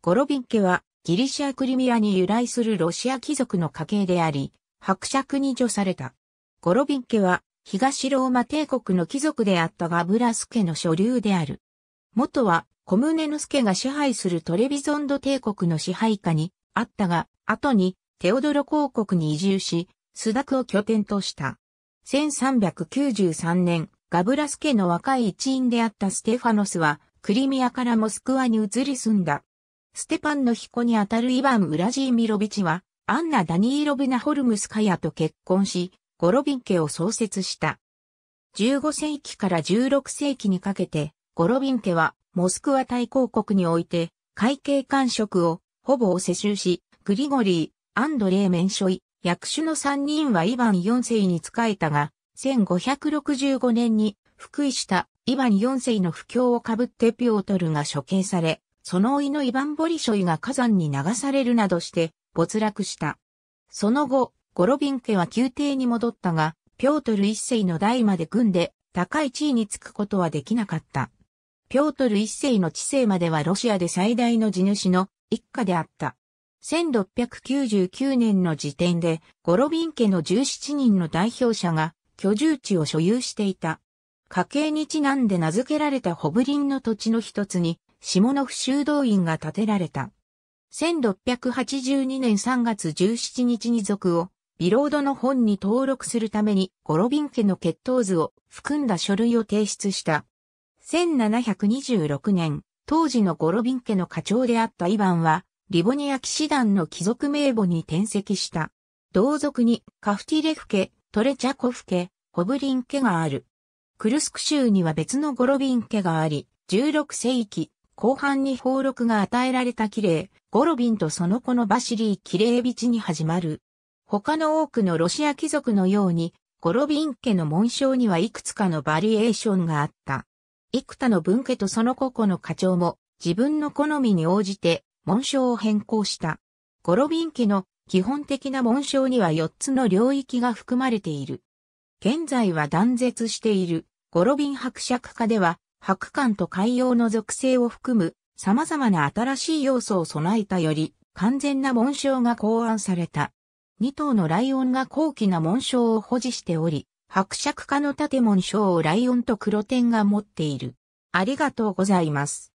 ゴロビン家はギリシアクリミアに由来するロシア貴族の家系であり、伯爵に除された。ゴロビン家は東ローマ帝国の貴族であったガブラス家の所流である。元はコムネヌス家が支配するトレビゾンド帝国の支配下にあったが、後にテオドロ公国に移住し、スダクを拠点とした。1393年、ガブラス家の若い一員であったステファノスは、クリミアからモスクワに移り住んだ。ステパンの彦にあたるイヴァン・ウラジーミロビチは、アンナ・ダニーロブナ・ホルムスカヤと結婚し、ゴロビン家を創設した。15世紀から16世紀にかけて、ゴロビン家は、モスクワ大公国において、会計官職を、ほぼを世襲し、グリゴリー、アンドレー・メンショイ、役手の3人はイヴァン4世に仕えたが、1565年に、復位したイヴァン4世の不況をかぶってピオトルが処刑され、その甥のイヴァン・ボリショイが火山に流されるなどして没落した。その後、ゴロビン家は宮廷に戻ったが、ピョートル一世の代まで組んで高い地位につくことはできなかった。ピョートル一世の治世まではロシアで最大の地主の一家であった。1699年の時点で、ゴロビン家の17人の代表者が居住地を所有していた。家系にちなんで名付けられたホブリンの土地の一つに、下の府修道院が建てられた。1682年3月17日に族を、ビロードの本に登録するために、ゴロビン家の血統図を含んだ書類を提出した。1726年、当時のゴロビン家の課長であったイヴァンは、リボニア騎士団の貴族名簿に転籍した。同族にカフティレフ家、トレチャコフ家、ホブリン家がある。クルスク州には別のゴロビン家があり、16世紀、後半に宝禄が与えられたキレイ、ゴロビンとその子のバシリー・キレビチに始まる。他の多くのロシア貴族のように、ゴロビン家の紋章にはいくつかのバリエーションがあった。幾多の分家とその個々の課長も自分の好みに応じて紋章を変更した。ゴロビン家の基本的な紋章には4つの領域が含まれている。現在は断絶しているゴロビン伯爵家では白漢と海洋の属性を含む様々な新しい要素を備えたより完全な紋章が考案された。2頭のライオンが高貴な紋章を保持しており、伯爵家の建物章をライオンと黒点が持っている。ありがとうございます。